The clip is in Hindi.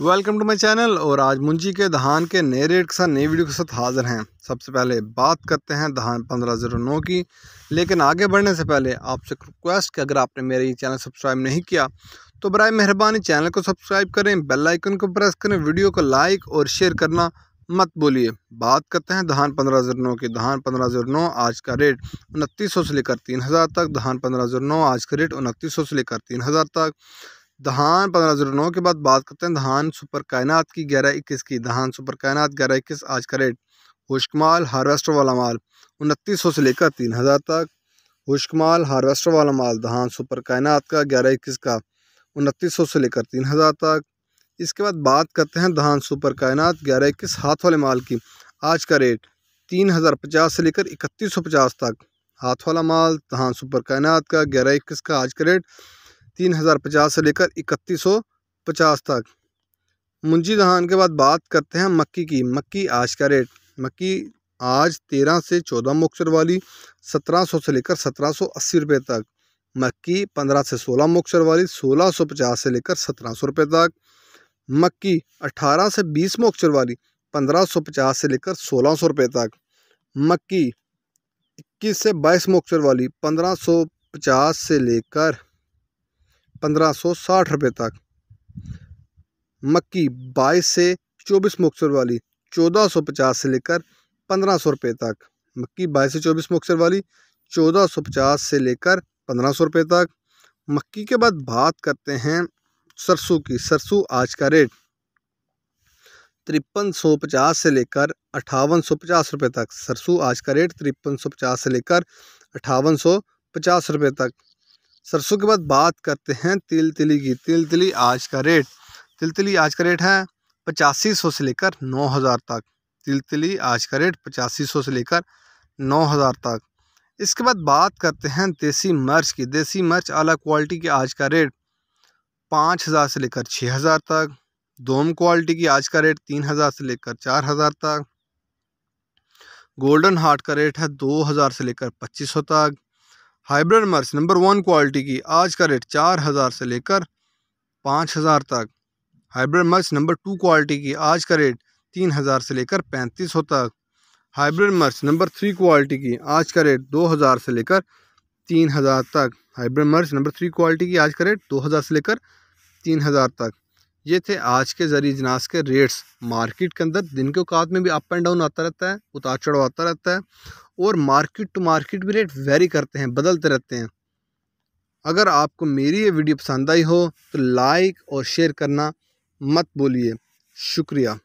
वेलकम टू माय चैनल और आज मुंजी के धान के नए रेट के साथ नई वीडियो के साथ हाज़िर हैं सबसे पहले बात करते हैं धान पंद्रह ज़ीरो नौ की लेकिन आगे बढ़ने से पहले आपसे रिक्वेस्ट कि अगर आपने मेरा ये चैनल सब्सक्राइब नहीं किया तो बर मेहरबानी चैनल को सब्सक्राइब करें बेल आइकन को प्रेस करें वीडियो को लाइक और शेयर करना मत बोलिए बात करते हैं धान पंद्रह हज़ार नौ की धान पंद्रह हज़ार नौ आज का रेट उनतीस सौ से लेकर तीन हज़ार तक धान पंद्रह हज़ार नौ आज का रेट उनतीस सौ से लेकर तीन हज़ार तक दहान पंद्रह जीरो नौ के बाद बात करते हैं दहान सुपर कायनात की ग्यारह इक्कीस की दहान सुपर कायनात ग्यारह इक्कीस आज का रेट खुश्क माल हार्वेस्टर वाला माल उनतीस सौ से लेकर तीन हज़ार तक खुश्क माल हार्वेस्टर वाला माल दहान सुपर कायनात का ग्यारह इक्कीस का उनतीस सौ से लेकर तीन हज़ार तक इसके बाद बात करते हैं दहान सुपर कायनात ग्यारह इक्कीस हाथ वाले माल की आज का रेट तीन हज़ार पचास से लेकर इकतीस सौ पचास तक हाथ वाला माल दहान सुपर कायनात का ग्यारह इक्कीस का आज का रेट तीन हज़ार पचास से लेकर इकतीस सौ पचास तक मुंजी दहान के बाद बात करते हैं मक्की की मक्की आज का रेट मक्की आज तेरह से चौदह मोक्सर वाली सत्रह सौ से लेकर सत्रह सौ अस्सी रुपये तक मक्की पंद्रह से सोलह मोक्षर वाली सोलह सौ पचास से लेकर सत्रह सौ रुपये तक मक्की अठारह से बीस मोक्षर वाली पंद्रह सौ पचास से लेकर सोलह सौ रुपये तक मक्की इक्कीस से बाईस मोक्सर वाली पंद्रह सौ पचास से लेकर 1560 रुपए तक मक्की बाईस से चौबीस मुक्सर वाली चौदह सौ पचास से लेकर पंद्रह सौ रुपये तक मक्की बाईस से चौबीस मुक्सर वाली चौदह सौ पचास से लेकर पंद्रह सौ रुपये तक मक्की के बाद बात करते हैं सरसों की सरसों आज का रेट तिरपन सौ पचास से लेकर अठावन सौ पचास रुपये तक सरसों आज का रेट तिरपन सौ पचास से लेकर अठावन सौ पचास रुपये तक सरसों के बाद बात करते हैं तिल तिली की तिल तिली आज का रेट तिल तिली आज का रेट है पचासी सौ से लेकर नौ हज़ार तक तिल तिली आज का रेट पचासी सौ से लेकर नौ हज़ार तक इसके बाद बात करते हैं देसी मिर्च की देसी मर्च अला क्वालिटी की आज का रेट पाँच हज़ार से लेकर छः हज़ार तक दोम क्वालिटी की आज का रेट तीन हज़ार से लेकर चार हज़ार तक गोल्डन हार्ट का रेट है दो हज़ार से लेकर पच्चीस सौ तक हाइब्रिड मर्च नंबर वन क्वालिटी की आज का रेट चार हज़ार से लेकर पाँच हज़ार तक हाइब्रिड मर्च नंबर टू क्वालिटी की आज का रेट तीन हज़ार से लेकर पैंतीस सौ तक हाइब्रिड मर्च नंबर थ्री क्वालिटी की आज का रेट दो हज़ार से लेकर तीन हज़ार तक हाइब्रिड मर्च नंबर थ्री क्वालिटी की आज का रेट दो हज़ार से लेकर तीन हज़ार तक ये थे आज के ज़रिए जनाज के रेट्स मार्केट के अंदर दिन के औकात में भी अप एंड डाउन आता रहता है उतार चढ़ाव आता रहता है और मार्केट टू मार्केट भी रेट वेरी करते हैं बदलते रहते हैं अगर आपको मेरी ये वीडियो पसंद आई हो तो लाइक और शेयर करना मत बोलिए शुक्रिया